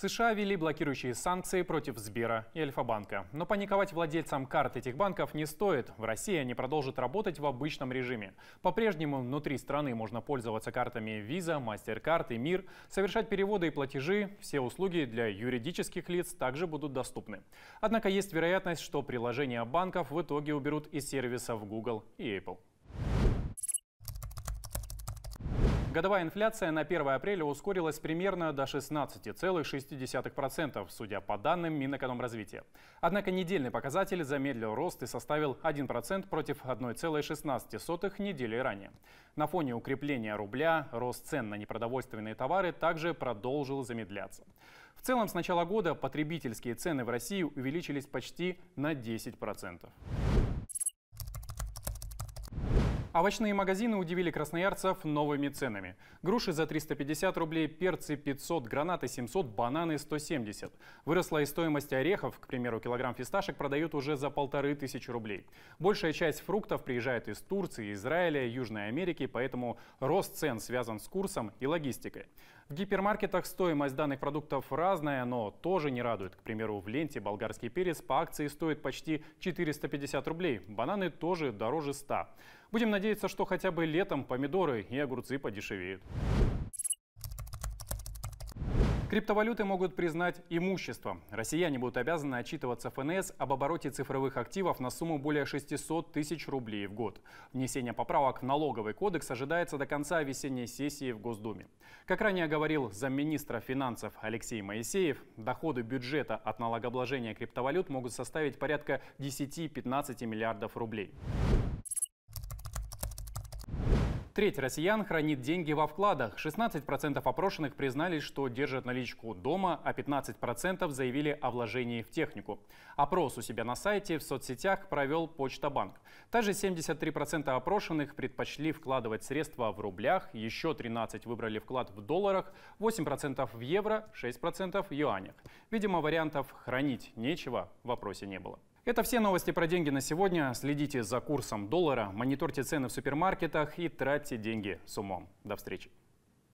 США ввели блокирующие санкции против Сбера и Альфа-банка. Но паниковать владельцам карт этих банков не стоит. В России они продолжат работать в обычном режиме. По-прежнему внутри страны можно пользоваться картами Visa, MasterCard и Мир, совершать переводы и платежи. Все услуги для юридических лиц также будут доступны. Однако есть вероятность, что приложения банков в итоге уберут из сервисов Google и Apple. Годовая инфляция на 1 апреля ускорилась примерно до 16,6%, судя по данным Минэкономразвития. Однако недельный показатель замедлил рост и составил 1% против 1,16 недели ранее. На фоне укрепления рубля рост цен на непродовольственные товары также продолжил замедляться. В целом с начала года потребительские цены в России увеличились почти на 10%. Овощные магазины удивили красноярцев новыми ценами. Груши за 350 рублей, перцы 500, гранаты 700, бананы 170. Выросла и стоимость орехов, к примеру, килограмм фисташек продают уже за полторы тысячи рублей. Большая часть фруктов приезжает из Турции, Израиля, Южной Америки, поэтому рост цен связан с курсом и логистикой. В гипермаркетах стоимость данных продуктов разная, но тоже не радует. К примеру, в ленте болгарский перец по акции стоит почти 450 рублей, бананы тоже дороже 100. Будем надеяться, что хотя бы летом помидоры и огурцы подешевеют. Криптовалюты могут признать имуществом. Россияне будут обязаны отчитываться ФНС об обороте цифровых активов на сумму более 600 тысяч рублей в год. Внесение поправок в налоговый кодекс ожидается до конца весенней сессии в Госдуме. Как ранее говорил замминистра финансов Алексей Моисеев, доходы бюджета от налогообложения криптовалют могут составить порядка 10-15 миллиардов рублей треть россиян хранит деньги во вкладах. 16% опрошенных признались, что держат наличку дома, а 15% заявили о вложении в технику. Опрос у себя на сайте в соцсетях провел Почта-банк. Также 73% опрошенных предпочли вкладывать средства в рублях, еще 13% выбрали вклад в долларах, 8% в евро, 6% в юанях. Видимо, вариантов «хранить нечего» в вопросе не было. Это все новости про деньги на сегодня. Следите за курсом доллара, мониторьте цены в супермаркетах и тратьте деньги с умом. До встречи.